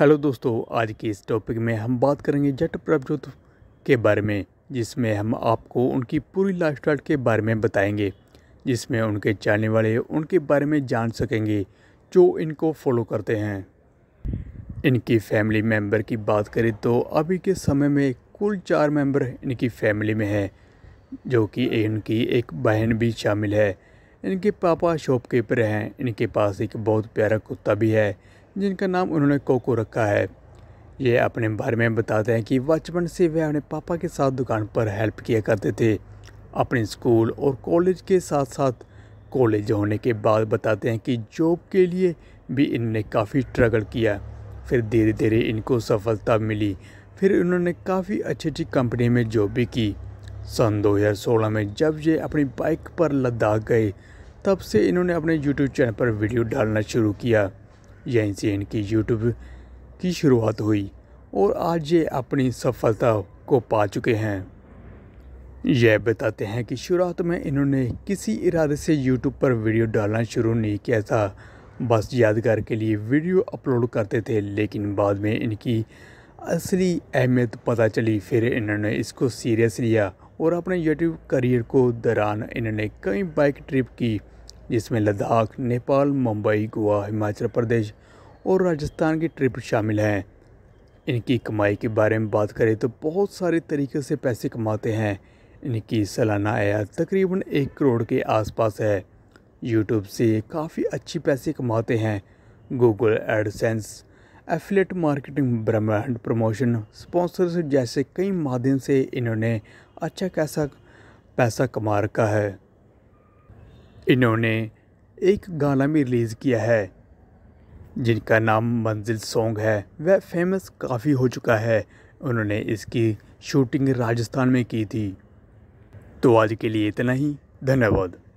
hello दोस्तों आज के इस टॉपिक में हम बात करेंगे जट प्रभजोत के बारे में जिसमें हम आपको उनकी पूरी लाइफ स्टाइल के बारे में बताएंगे जिसमें उनके चाहने वाले उनके बारे में जान सकेंगे जो इनको फॉलो करते हैं इनकी फैमिली मेंबर की बात करें तो अभी के समय में कुल चार मेंबर इनकी फैमिली में है जो कि इनकी एक बहन भी शामिल है इनके पापा शॉपकीपर हैं इनके पास एक बहुत प्यारा कुत्ता भी है जिनका नाम उन्होंने कोको रखा है ये अपने बारे में बताते हैं कि बचपन से वह अपने पापा के साथ दुकान पर हेल्प किया करते थे अपने स्कूल और कॉलेज के साथ साथ कॉलेज होने के बाद बताते हैं कि जॉब के लिए भी इनने काफ़ी स्ट्रगल किया फिर धीरे धीरे इनको सफलता मिली फिर इन्होंने काफ़ी अच्छी अच्छी कंपनी में जॉब भी की सन 2016 में जब ये अपनी बाइक पर लद्दाख गए तब से इन्होंने अपने यूट्यूब चैनल पर वीडियो डालना शुरू किया यहीं से इनकी यूट्यूब की शुरुआत हुई और आज ये अपनी सफलता को पा चुके हैं यह बताते हैं कि शुरुआत में इन्होंने किसी इरादे से यूट्यूब पर वीडियो डालना शुरू नहीं किया था बस यादगार के लिए वीडियो अपलोड करते थे लेकिन बाद में इनकी असली अहमियत पता चली फिर इन्होंने इसको सीरियस लिया और अपने यूट्यूब करियर को दौरान इन्होंने कई बाइक ट्रिप की जिसमें लद्दाख नेपाल मुंबई गोवा हिमाचल प्रदेश और राजस्थान की ट्रिप शामिल हैं इनकी कमाई के बारे में बात करें तो बहुत सारे तरीके से पैसे कमाते हैं इनकी सालाना आय तकरीबन एक करोड़ के आसपास है यूट्यूब से काफ़ी अच्छी पैसे कमाते हैं Google AdSense affiliate marketing brand promotion sponsorship जैसे कई माध्यम से इन्होंने अच्छा कैसा पैसा कमा रखा है इन्होंने एक गाना भी रिलीज़ किया है जिनका नाम मंजिल सॉन्ग है वह फेमस काफ़ी हो चुका है उन्होंने इसकी शूटिंग राजस्थान में की थी तो आज के लिए इतना ही धन्यवाद